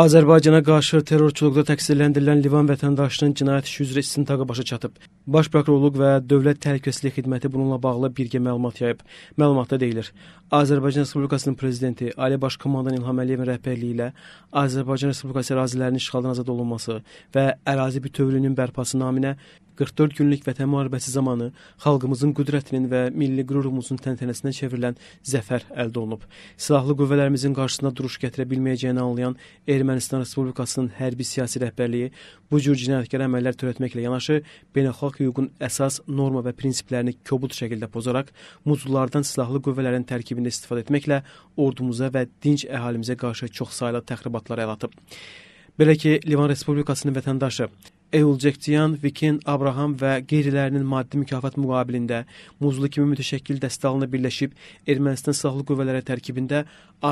Azərbaycana qarşı terrorçuluqda təqsirləndirilən Livan vətəndaşının cinayət işi üzrə istintaqa başa çatıb. Baş prokurorluq və Dövlət Təhlükəsizlik Xidməti bununla bağlı birgə məlumat yayıb. Məlumatda deyilir: Azərbaycan Respublikasının prezidenti Ali Baş Komandan İlham Əliyevin rəhbərliyi ilə Azərbaycan Respublikası ərazilərinin işğaldan azad olunması və ərazi bütövlüyünün bərpası naminə 44 günlük vətən müharibəsi zamanı xalqımızın qüdrətinin və milli qürurumuzun təntənəsinə çevrilən zəfər əldə olunub. Silahlı qüvvələrimizin qarşısına duruş gətirə bilməyəcəyini anlayan Ermənistan Respublikasının hərbi siyasi rəhbərliyi bu cür cinayətkar əməllər törətməklə yanaşı beynəlxalq hüququn əsas norma və prinsiplərini kobud şəkildə pozaraq muzlulardan silahlı qüvvələrin tərkibində istifadə etməklə ordumuza və dinc əhalimizə qarşı çoxsaylı təxribatlara əl atıb. Belə ki, Livan Respublikasının vətəndaşı Eul Cektiyan, Vikin, Abraham və qeyrilərinin maddi mükafat müqabilində muzlu kimi mütəşəkkil dəstəalına birləşib Ermənistan Silahlı Qüvvələri tərkibində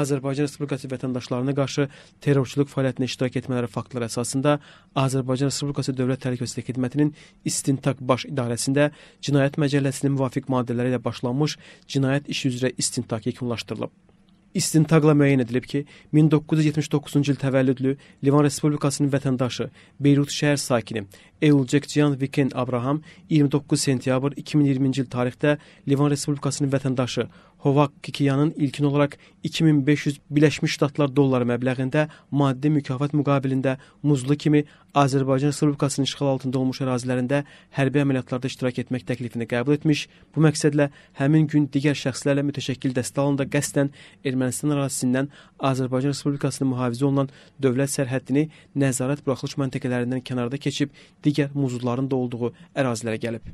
Azərbaycan Respublikası vətəndaşlarına qarşı terrorçuluq fəaliyyətində iştirak etmələri faktları əsasında Azərbaycan Respublikası Dövlət Təhlükəsizlik Xidmətinin İstintaq Baş İdarəsində Cinayət Məcəlləsinin müvafiq maddələri ilə başlanmış cinayət işi üzrə istintaq yekunlaşdırılıb istintaqla müəyyən edilib ki, 1979-cu il təvəllüdlü Livan Respublikasının vətəndaşı, Beyrut şəhər sakini Euljekciyan Viken Abraham 29 sentyabr 2020-ci il tarixdə Livan Respublikasının vətəndaşı Hovak Kikiyanın ilkin olaraq 2500 Birləşmiş Ştatlar dolları məbləğində maddi mükafat müqabilində muzlu kimi Azərbaycan Respublikasının işğal altında olmuş ərazilərində hərbi əməliyyatlarda iştirak etmək təklifini qəbul etmiş. Bu məqsədlə həmin gün digər şəxslərlə mütəşəkkil dəstə halında qəsdən Ermənistan ərazisindən Azərbaycan Respublikasının mühafizə olunan dövlət sərhəddini nəzarət buraxılış məntəqələrindən kənarda keçib digər digər muzluların da olduğu ərazilərə gəlib.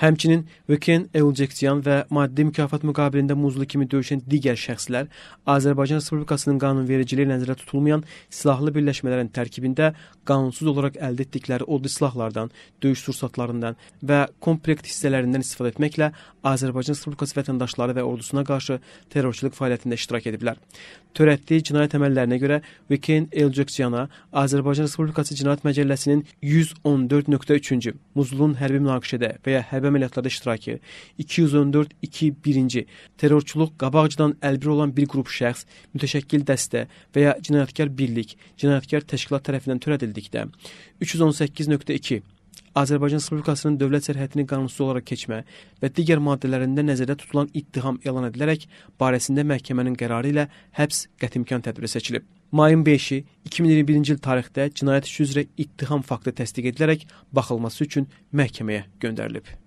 Həmçinin Viken Elcekçiyan və maddi mükafat müqabilində muzlu kimi döyüşən digər şəxslər Azərbaycan Respublikasının qanunvericiliyi nəzərdə tutulmayan silahlı birləşmələrin tərkibində qanunsuz olaraq əldə etdikləri odlu silahlardan, döyüş sursatlarından və komplekt hissələrindən istifadə etməklə Azərbaycan Respublikası vətəndaşları və ordusuna qarşı terrorçuluq fəaliyyətində iştirak ediblər. Törətdiyi cinayət əməllərinə görə Viken Elceksiyana Azərbaycan Respublikası Cinayət Məcəlləsinin 114.3-cü Muzlun hərbi münaqişədə və ya hərbi hərbi əməliyyatlarda iştirakı, 214-2-1-ci terrorçuluq qabaqcadan əlbir olan bir qrup şəxs, mütəşəkkil dəstə və ya cinayətkar birlik, cinayətkar təşkilat tərəfindən törədildikdə, 318.2 Azərbaycan Respublikasının dövlət sərhədini qanunsuz olaraq keçmə və digər maddələrində nəzərdə tutulan ittiham elan edilərək barəsində məhkəmənin qərarı ilə həbs qətimkan tədbiri seçilib. Mayın 5-i 2021-ci il tarixdə cinayət işi üzrə ittiham faktı təsdiq edilərək baxılması üçün məhkəməyə göndərilib.